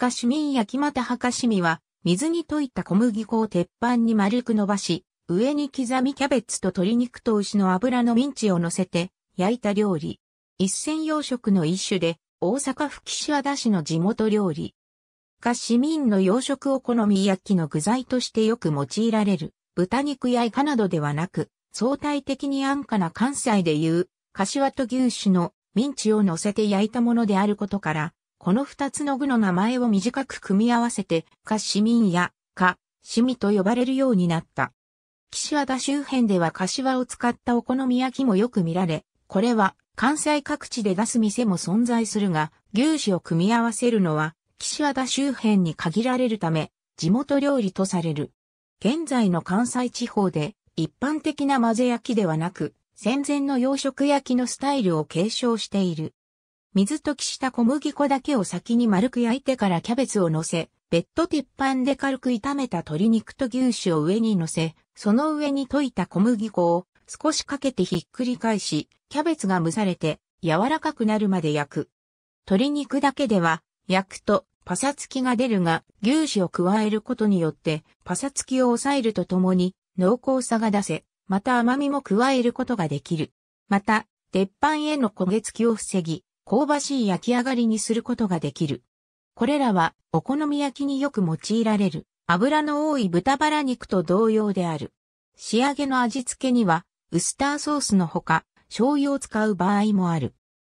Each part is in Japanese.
カシミン焼きまたはかしみは、水に溶いた小麦粉を鉄板に丸く伸ばし、上に刻みキャベツと鶏肉と牛の油のミンチを乗せて、焼いた料理。一銭洋食の一種で、大阪府岸和田市の地元料理。シ市民の洋食お好み焼きの具材としてよく用いられる、豚肉やイカなどではなく、相対的に安価な関西でいう、柏と牛種のミンチを乗せて焼いたものであることから、この二つの具の名前を短く組み合わせて、か市民や、か、市民と呼ばれるようになった。岸和田周辺では柏を使ったお好み焼きもよく見られ、これは関西各地で出す店も存在するが、牛脂を組み合わせるのは岸和田周辺に限られるため、地元料理とされる。現在の関西地方で一般的な混ぜ焼きではなく、戦前の洋食焼きのスタイルを継承している。水溶きした小麦粉だけを先に丸く焼いてからキャベツを乗せ、別途鉄板で軽く炒めた鶏肉と牛脂を上に乗せ、その上に溶いた小麦粉を少しかけてひっくり返し、キャベツが蒸されて柔らかくなるまで焼く。鶏肉だけでは焼くとパサつきが出るが、牛脂を加えることによってパサつきを抑えるとともに濃厚さが出せ、また甘みも加えることができる。また、鉄板への焦げ付きを防ぎ、香ばしい焼き上がりにすることができる。これらはお好み焼きによく用いられる油の多い豚バラ肉と同様である。仕上げの味付けにはウスターソースのほか醤油を使う場合もある。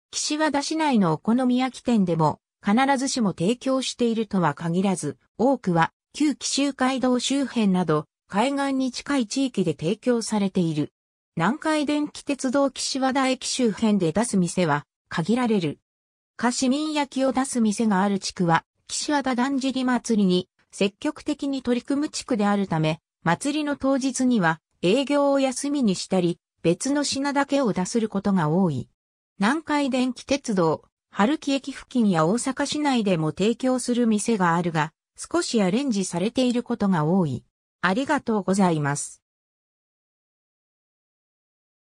岸和田市内のお好み焼き店でも必ずしも提供しているとは限らず、多くは旧紀州街道周辺など海岸に近い地域で提供されている。南海電気鉄道岸和田駅周辺で出す店は限られる。菓子民焼きを出す店がある地区は、岸和田だんじり祭りに積極的に取り組む地区であるため、祭りの当日には営業を休みにしたり、別の品だけを出することが多い。南海電気鉄道、春木駅付近や大阪市内でも提供する店があるが、少しアレンジされていることが多い。ありがとうございます。